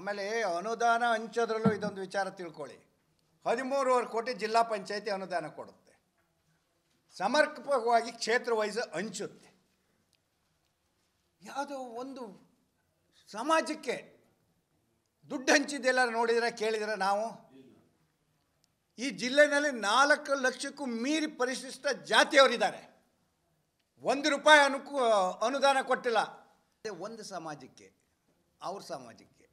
ಆಮೇಲೆ ಅನುದಾನ ಹಂಚೋದ್ರಲ್ಲೂ ಇದೊಂದು ವಿಚಾರ ತಿಳ್ಕೊಳ್ಳಿ ಹದಿಮೂರುವರೆ ಕೋಟಿ ಜಿಲ್ಲಾ ಪಂಚಾಯತಿ ಅನುದಾನ ಕೊಡುತ್ತೆ ಸಮರ್ಪಕವಾಗಿ ಕ್ಷೇತ್ರ ವೈಸ್ ಹಂಚುತ್ತೆ ಯಾವುದೋ ಒಂದು ಸಮಾಜಕ್ಕೆ ದುಡ್ಡು ಹಂಚಿದ್ದೆಲ್ಲ ನೋಡಿದರೆ ಕೇಳಿದರೆ ನಾವು ಈ ಜಿಲ್ಲೆನಲ್ಲಿ ನಾಲ್ಕು ಲಕ್ಷಕ್ಕೂ ಮೀರಿ ಪರಿಶಿಷ್ಟ ಜಾತಿಯವರಿದ್ದಾರೆ ಒಂದು ರೂಪಾಯಿ ಅನುಕೂ ಅನುದಾನ ಕೊಟ್ಟಿಲ್ಲ ಒಂದು ಸಮಾಜಕ್ಕೆ ಅವ್ರ ಸಮಾಜಕ್ಕೆ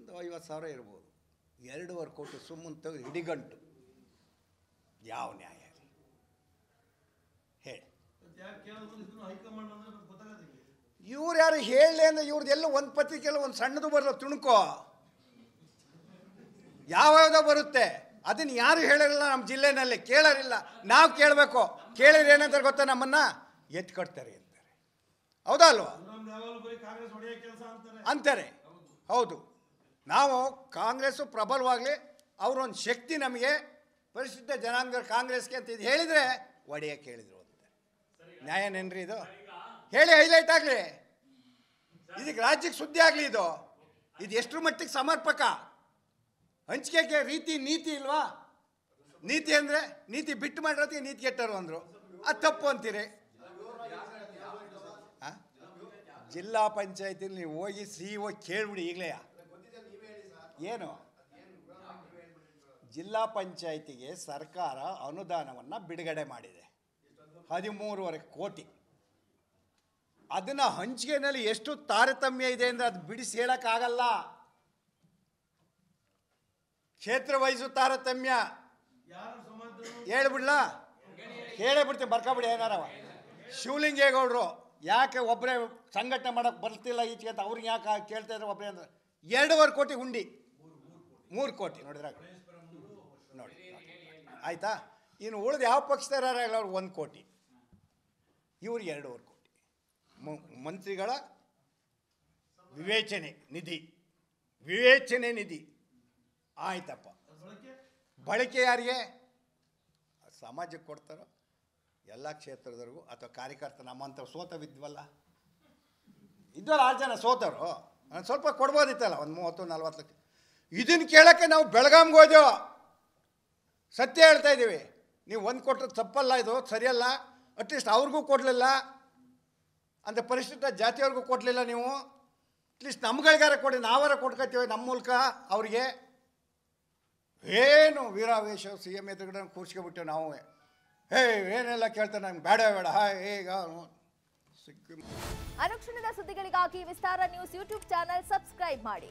ಒಂದು ಐವತ್ತು ಸಾವಿರ ಇರ್ಬೋದು ಎರಡೂವರೆ ಕೋಟಿ ಸುಮ್ಮನೆ ತೆಗೆದು ಹಿಡಿಗಂಟು ಯಾವ ನ್ಯಾಯ ಹೇಳಿ ಇವ್ರು ಯಾರು ಹೇಳಲಿ ಇವ್ರದ್ದು ಎಲ್ಲ ಒಂದು ಪತ್ರಿಕೆಲ್ಲ ಒಂದು ಸಣ್ಣದು ಬರಲ್ಲ ತುಣುಕೋ ಯಾವ್ದೋ ಬರುತ್ತೆ ಅದನ್ನು ಯಾರು ಹೇಳಿರಲ್ಲ ನಮ್ಮ ಜಿಲ್ಲೆನಲ್ಲಿ ಕೇಳೋರಿಲ್ಲ ನಾವು ಕೇಳಬೇಕು ಕೇಳಿದ್ರೆ ಏನಂತಾರೆ ಗೊತ್ತಾ ನಮ್ಮನ್ನ ಎತ್ತು ಕಟ್ತಾರೆ ಅಂತಾರೆ ಹೌದಾ ಅಲ್ವಾ ಅಂತಾರೆ ಹೌದು ನಾವು ಕಾಂಗ್ರೆಸ್ಸು ಪ್ರಬಲವಾಗಲಿ ಅವರೊಂದು ಶಕ್ತಿ ನಮಗೆ ಪರಿಶುದ್ಧ ಜನಾಂಗ ಕಾಂಗ್ರೆಸ್ಗೆ ಅಂತ ಇದು ಹೇಳಿದರೆ ಒಡೆಯ ಕೇಳಿದ್ರು ಅಂತ ನ್ಯಾಯ ಇದು ಹೇಳಿ ಹೈಲೈಟ್ ಆಗಲಿ ಇದಕ್ಕೆ ರಾಜ್ಯಕ್ಕೆ ಸುದ್ದಿ ಆಗಲಿ ಇದು ಇದು ಎಷ್ಟರ ಮಟ್ಟಿಗೆ ಸಮರ್ಪಕ ಹಂಚಿಕೆಗೆ ರೀತಿ ನೀತಿ ಇಲ್ವಾ ನೀತಿ ಅಂದರೆ ನೀತಿ ಬಿಟ್ಟು ಮಾಡಿರೋದಕ್ಕೆ ನೀತಿ ಕೆಟ್ಟರು ಅಂದರು ಅದು ತಪ್ಪು ಅಂತೀರಿ ಜಿಲ್ಲಾ ಪಂಚಾಯತಿ ಹೋಗಿ ಸಿ ಇ ಕೇಳ್ಬಿಡಿ ಈಗಲೇ ಏನು ಜಿಲ್ಲಾ ಪಂಚಾಯಿತಿಗೆ ಸರ್ಕಾರ ಅನುದಾನವನ್ನು ಬಿಡುಗಡೆ ಮಾಡಿದೆ ಹದಿಮೂರುವರೆ ಕೋಟಿ ಅದನ್ನು ಹಂಚಿಕೆನಲ್ಲಿ ಎಷ್ಟು ತಾರತಮ್ಯ ಇದೆ ಅಂದರೆ ಅದು ಬಿಡಿಸಿ ಹೇಳೋಕ್ಕಾಗಲ್ಲ ಕ್ಷೇತ್ರ ವಯಸ್ಸು ತಾರತಮ್ಯ ಹೇಳ್ಬಿಡ್ಲ ಹೇಳೇ ಬಿಡ್ತೀನಿ ಬರ್ಕೊಬಿಡಿ ಏನಾರವ ಶಿವಲಿಂಗೇಗೌಡರು ಯಾಕೆ ಒಬ್ಬರೇ ಸಂಘಟನೆ ಮಾಡೋಕ್ಕೆ ಬರ್ತಿಲ್ಲ ಈಚೆಗೆ ಅಂತ ಅವ್ರಿಗೆ ಯಾಕೆ ಕೇಳ್ತಾ ಇದ್ರು ಒಬ್ಬರೇ ಅಂದ್ರೆ ಎರಡೂವರೆ ಕೋಟಿ ಹುಂಡಿ ಮೂರು ಕೋಟಿ ನೋಡಿದ್ರೆ ನೋಡಿ ಆಯಿತಾ ಇನ್ನು ಉಳಿದು ಯಾವ ಪಕ್ಷದಾರಾಗಲಿ ಅವ್ರು ಒಂದು ಕೋಟಿ ಇವ್ರು ಎರಡೂವರೆ ಕೋಟಿ ಮಂತ್ರಿಗಳ ವಿವೇಚನೆ ನಿಧಿ ವಿವೇಚನೆ ನಿಧಿ ಆಯ್ತಪ್ಪ ಬಳಕೆ ಯಾರಿಗೆ ಸಮಾಜಕ್ಕೆ ಕೊಡ್ತಾರೋ ಎಲ್ಲ ಕ್ಷೇತ್ರದವ್ರಿಗೂ ಅಥವಾ ಕಾರ್ಯಕರ್ತ ನಮ್ಮಂಥ ಸೋತವಿದ್ವಲ್ಲ ಇದ್ವಲ್ಲ ಆರು ಜನ ಸೋತವರು ನಾನು ಸ್ವಲ್ಪ ಕೊಡ್ಬೋದಿತ್ತಲ್ಲ ಒಂದು ಮೂವತ್ತು ನಲ್ವತ್ತು ಲಕ್ಷ ಇದನ್ನು ಕೇಳೋಕ್ಕೆ ನಾವು ಬೆಳಗಾಮ್ಗೆ ಹೋದೆವು ಸತ್ಯ ಹೇಳ್ತಾ ಇದ್ದೀವಿ ನೀವು ಒಂದು ಕೊಟ್ಟರೆ ತಪ್ಪಲ್ಲ ಇದು ಸರಿಯಲ್ಲ ಅಟ್ಲೀಸ್ಟ್ ಅವ್ರಿಗೂ ಕೊಡಲಿಲ್ಲ ಅಂದರೆ ಪರಿಶಿಷ್ಟ ಜಾತಿಯವ್ರಿಗೂ ಕೊಡಲಿಲ್ಲ ನೀವು ಅಟ್ಲೀಸ್ಟ್ ನಮ್ಗಳಿಗಾರ ಕೊಡಿ ನಾವಾರ ಕೊಟ್ಕೋತೀವಿ ನಮ್ಮ ಮೂಲಕ ಅವರಿಗೆ ಏನು ವೀರಾವೇಶ ಸಿ ಎಮ್ ಎದುರುಗಡೆ ಕೂರ್ಸ್ಕೊಬಿಟ್ಟೆವು ನಾವು ಹೇ ಏನೆಲ್ಲ ಕೇಳ್ತಾರೆ ನಂಗೆ ಬೇಡ ಬೇಡ ಹೇಗ ಅನುಕ್ಷಣದ ಸುದ್ದಿಗಳಿಗಾಗಿ Vistara news YouTube channel subscribe ಮಾಡಿ